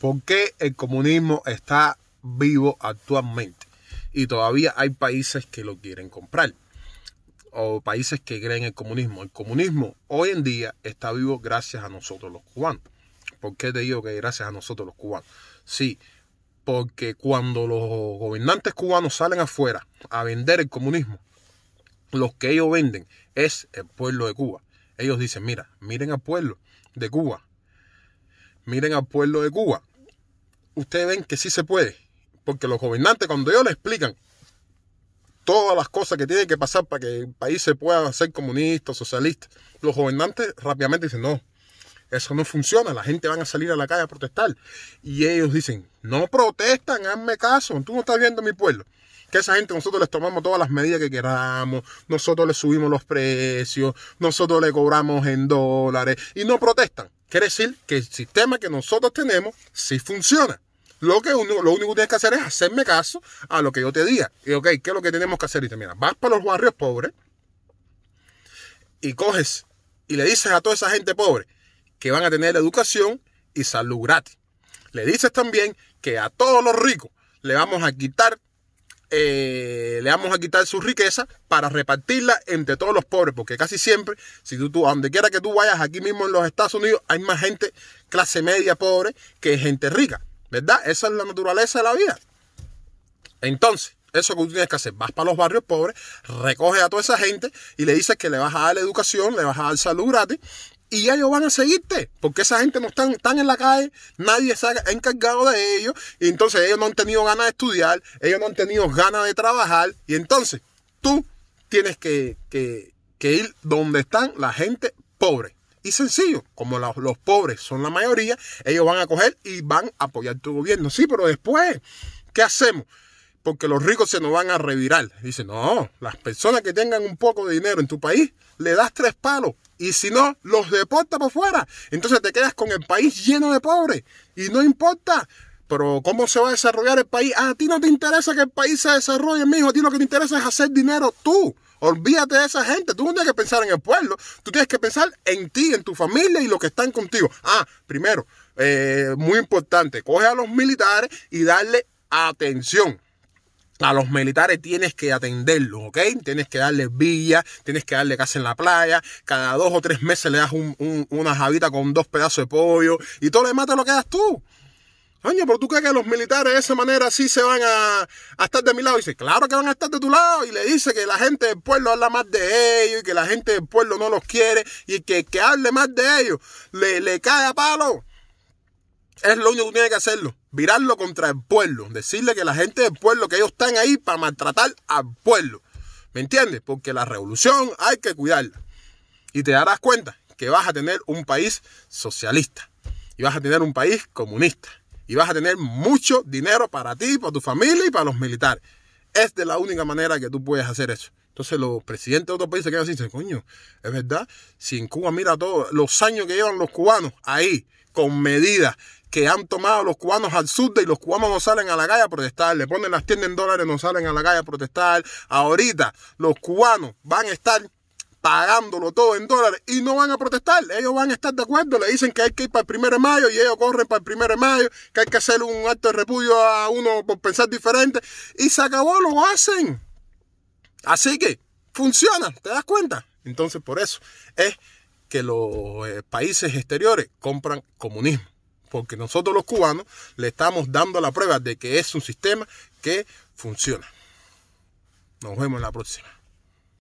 ¿Por qué el comunismo está vivo actualmente? Y todavía hay países que lo quieren comprar. O países que creen el comunismo. El comunismo hoy en día está vivo gracias a nosotros los cubanos. ¿Por qué te digo que gracias a nosotros los cubanos? Sí, porque cuando los gobernantes cubanos salen afuera a vender el comunismo, los que ellos venden es el pueblo de Cuba. Ellos dicen, mira, miren al pueblo de Cuba. Miren al pueblo de Cuba ustedes ven que sí se puede. Porque los gobernantes, cuando ellos le explican todas las cosas que tienen que pasar para que el país se pueda ser comunista, socialista, los gobernantes rápidamente dicen, no, eso no funciona, la gente van a salir a la calle a protestar. Y ellos dicen, no protestan, hazme caso, tú no estás viendo mi pueblo. Que esa gente nosotros les tomamos todas las medidas que queramos, nosotros les subimos los precios, nosotros le cobramos en dólares y no protestan. Quiere decir que el sistema que nosotros tenemos sí funciona. Lo, que uno, lo único que tienes que hacer es hacerme caso a lo que yo te diga. Y, ok, ¿qué es lo que tenemos que hacer? Y te vas para los barrios pobres y coges y le dices a toda esa gente pobre que van a tener educación y salud gratis. Le dices también que a todos los ricos le vamos a quitar eh, le vamos a quitar su riqueza para repartirla entre todos los pobres, porque casi siempre, si tú, tú donde quiera que tú vayas, aquí mismo en los Estados Unidos, hay más gente clase media pobre que gente rica. ¿Verdad? Esa es la naturaleza de la vida. Entonces, eso que tú tienes que hacer, vas para los barrios pobres, recoges a toda esa gente y le dices que le vas a dar educación, le vas a dar salud gratis y ellos van a seguirte, porque esa gente no están, están en la calle, nadie se ha encargado de ellos, y entonces ellos no han tenido ganas de estudiar, ellos no han tenido ganas de trabajar, y entonces tú tienes que, que ir donde están la gente pobre sencillo, como los, pobres son la mayoría, ellos van a coger y van a apoyar tu gobierno. Sí, pero después, ¿qué hacemos? Porque los ricos se nos van a revirar. Dice, no, las personas que tengan un poco de dinero en tu país, le das tres palos. Y si no, los deporta por fuera. Entonces te quedas con el país lleno de pobres. Y no importa, pero ¿cómo se va a desarrollar el país? a ti no te interesa que el país se desarrolle, mijo. A ti lo que te interesa es hacer dinero tú. Olvídate de esa gente. Tú no tienes que pensar en el pueblo. Tú tienes que pensar en ti, en tu familia y lo que están contigo. Ah, primero, eh, muy importante, coge a los militares y darle atención. A los militares tienes que atenderlos, ¿ok? Tienes que darle villa, tienes que darle casa en la playa, cada dos o tres meses le das un, una javita con dos pedazos de pollo y todo le demás lo lo quedas tú. Año, pero tú crees que los militares de esa manera sí se van a, estar de mi lado. Y dice, claro que van a estar de tu lado. Y le dice que la gente del pueblo habla más de ellos y que la gente del pueblo no los quiere y que que hable más de ellos le, le cae a palo. Es lo único que tiene que hacerlo. Virarlo contra el pueblo. Decirle que la gente del pueblo, que ellos están ahí para maltratar al pueblo. ¿Me entiendes? Porque la revolución hay que cuidarla. Y te darás cuenta que vas a tener un país socialista. Y vas a tener un país comunista y vas a tener mucho dinero para ti, para tu familia y para los militares. Es de la única manera que tú puedes hacer eso. Entonces los presidentes de otros países que sin dicen, coño, es verdad, si en Cuba mira todos los años que llevan los cubanos ahí, con medidas que han tomado los cubanos al sur de y los cubanos no salen a la calle a protestar, le ponen las tiendas en dólares, no salen a la calle a protestar. Ahorita los cubanos van a estar pagándolo todo en dólares y no van a protestar. Ellos van a estar de acuerdo, le dicen que hay que ir para el 1 de mayo y ellos corren para el 1 de mayo, que hay que hacer un acto de repudio a uno por pensar diferente y se acabó, lo hacen. Así que funciona, ¿te das cuenta? Entonces por eso es que los eh, países exteriores compran comunismo. Porque nosotros los cubanos le estamos dando la prueba de que es un sistema que funciona. Nos vemos en la próxima.